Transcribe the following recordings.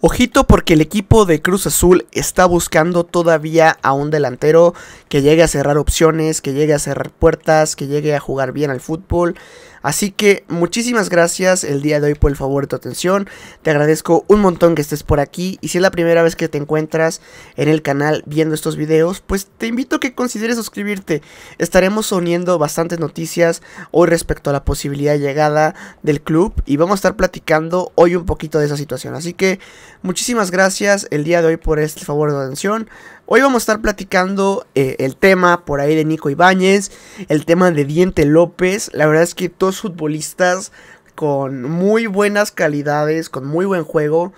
Ojito porque el equipo de Cruz Azul está buscando todavía a un delantero que llegue a cerrar opciones, que llegue a cerrar puertas, que llegue a jugar bien al fútbol. Así que muchísimas gracias el día de hoy por el favor de tu atención. Te agradezco un montón que estés por aquí. Y si es la primera vez que te encuentras en el canal viendo estos videos, pues te invito a que consideres suscribirte. Estaremos uniendo bastantes noticias hoy respecto a la posibilidad de llegada del club. Y vamos a estar platicando hoy un poquito de esa situación. Así que muchísimas gracias el día de hoy por este favor de tu atención. Hoy vamos a estar platicando eh, el tema por ahí de Nico Ibáñez, el tema de Diente López. La verdad es que dos futbolistas con muy buenas calidades, con muy buen juego,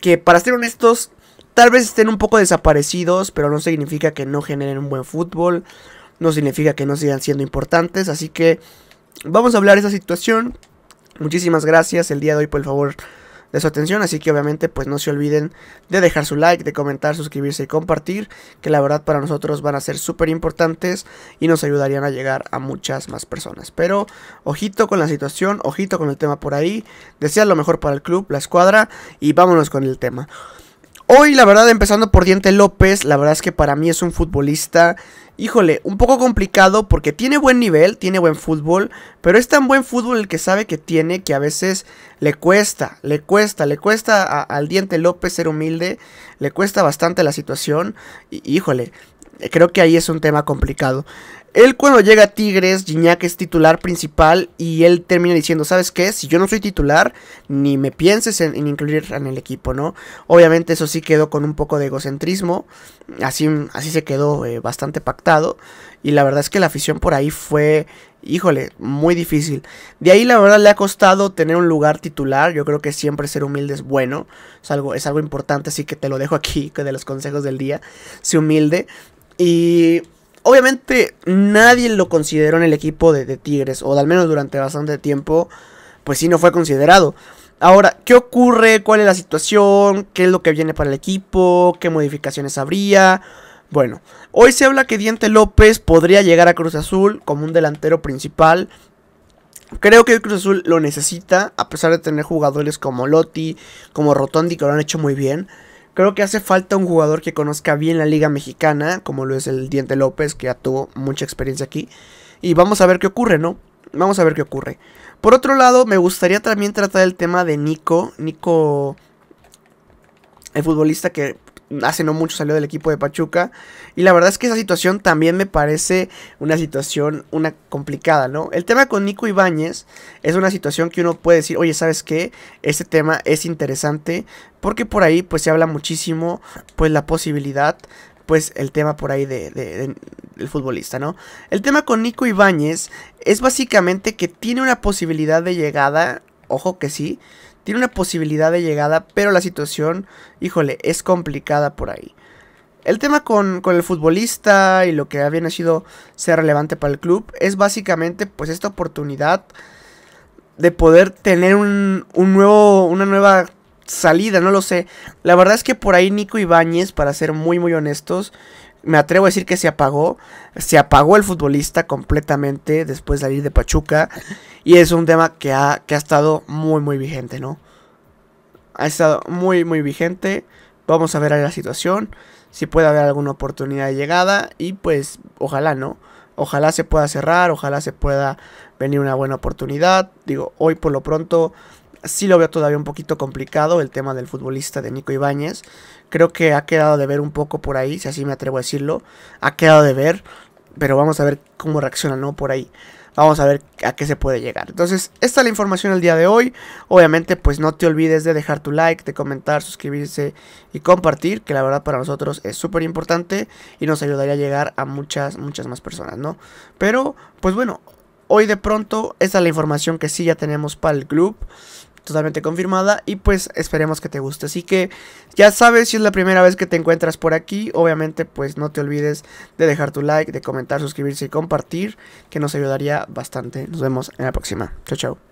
que para ser honestos, tal vez estén un poco desaparecidos, pero no significa que no generen un buen fútbol, no significa que no sigan siendo importantes. Así que vamos a hablar de esa situación. Muchísimas gracias el día de hoy, por favor de su atención, así que obviamente pues no se olviden de dejar su like, de comentar, suscribirse y compartir, que la verdad para nosotros van a ser súper importantes y nos ayudarían a llegar a muchas más personas. Pero ojito con la situación, ojito con el tema por ahí, desea lo mejor para el club, la escuadra y vámonos con el tema. Hoy la verdad empezando por Diente López, la verdad es que para mí es un futbolista híjole, un poco complicado porque tiene buen nivel, tiene buen fútbol, pero es tan buen fútbol el que sabe que tiene que a veces le cuesta, le cuesta, le cuesta al diente López ser humilde, le cuesta bastante la situación, y, híjole, creo que ahí es un tema complicado. Él cuando llega a Tigres, Gignac es titular principal y él termina diciendo, ¿sabes qué? Si yo no soy titular, ni me pienses en, incluir en el equipo, ¿no? Obviamente eso sí quedó con un poco de egocentrismo, así, así se quedó eh, bastante pactado y la verdad es que la afición por ahí fue, híjole, muy difícil. De ahí la verdad le ha costado tener un lugar titular, yo creo que siempre ser humilde es bueno, es algo, es algo importante, así que te lo dejo aquí, que de los consejos del día, sé humilde y obviamente nadie lo consideró en el equipo de, Tigres, o al menos durante bastante tiempo, pues sí no fue considerado. Ahora, ¿qué ocurre? ¿Cuál es la situación? ¿Qué es lo que viene para el equipo? ¿Qué modificaciones habría? Bueno, hoy se habla que Diente López podría llegar a Cruz Azul como un delantero principal. Creo que Cruz Azul lo necesita, a pesar de tener jugadores como Lotti, como Rotondi, que lo han hecho muy bien. Creo que hace falta un jugador que conozca bien la liga mexicana, como lo es el Diente López, que ya tuvo mucha experiencia aquí. Y vamos a ver qué ocurre, ¿no? Vamos a ver qué ocurre. Por otro lado, me gustaría también tratar el tema de Nico. Nico, el futbolista que hace no mucho salió del equipo de Pachuca. Y la verdad es que esa situación también me parece una situación una complicada, ¿no? El tema con Nico Ibáñez es una situación que uno puede decir, oye, ¿sabes qué? Este tema es interesante porque por ahí pues se habla muchísimo, pues la posibilidad, pues el tema por ahí de, futbolista, ¿no? El tema con Nico Ibáñez es básicamente que tiene una posibilidad de llegada, ojo que sí, tiene una posibilidad de llegada, pero la situación, híjole, es complicada por ahí. El tema con, el futbolista y lo que había sido ser relevante para el club es básicamente pues esta oportunidad de poder tener un, un nuevo, una nueva salida, no lo sé. La verdad es que por ahí Nico Ibáñez, para ser muy muy honestos, me atrevo a decir que se apagó, se apagó el futbolista completamente después de salir de Pachuca y es un tema que ha, que ha estado muy muy vigente, ¿no? Ha estado muy muy vigente, vamos a ver la situación, si puede haber alguna oportunidad de llegada y pues ojalá, ¿no? Ojalá se pueda cerrar, ojalá se pueda venir una buena oportunidad, digo, hoy por lo pronto sí lo veo todavía un poquito complicado el tema del futbolista de Nico Ibáñez. Creo que ha quedado de ver un poco por ahí, si así me atrevo a decirlo. Ha quedado de ver, pero vamos a ver cómo reacciona, ¿no? Por ahí. Vamos a ver a qué se puede llegar. Entonces, esta es la información el día de hoy. Obviamente, pues no te olvides de dejar tu like, de comentar, suscribirse y compartir, que la verdad para nosotros es súper importante y nos ayudaría a llegar a muchas, muchas más personas, ¿no? Pero, pues bueno, hoy de pronto, esta es la información que sí ya tenemos para el club totalmente confirmada y pues esperemos que te guste. Así que ya sabes, si es la primera vez que te encuentras por aquí, obviamente pues no te olvides de dejar tu like, de comentar, suscribirse y compartir, que nos ayudaría bastante. Nos vemos en la próxima. Chao, chao.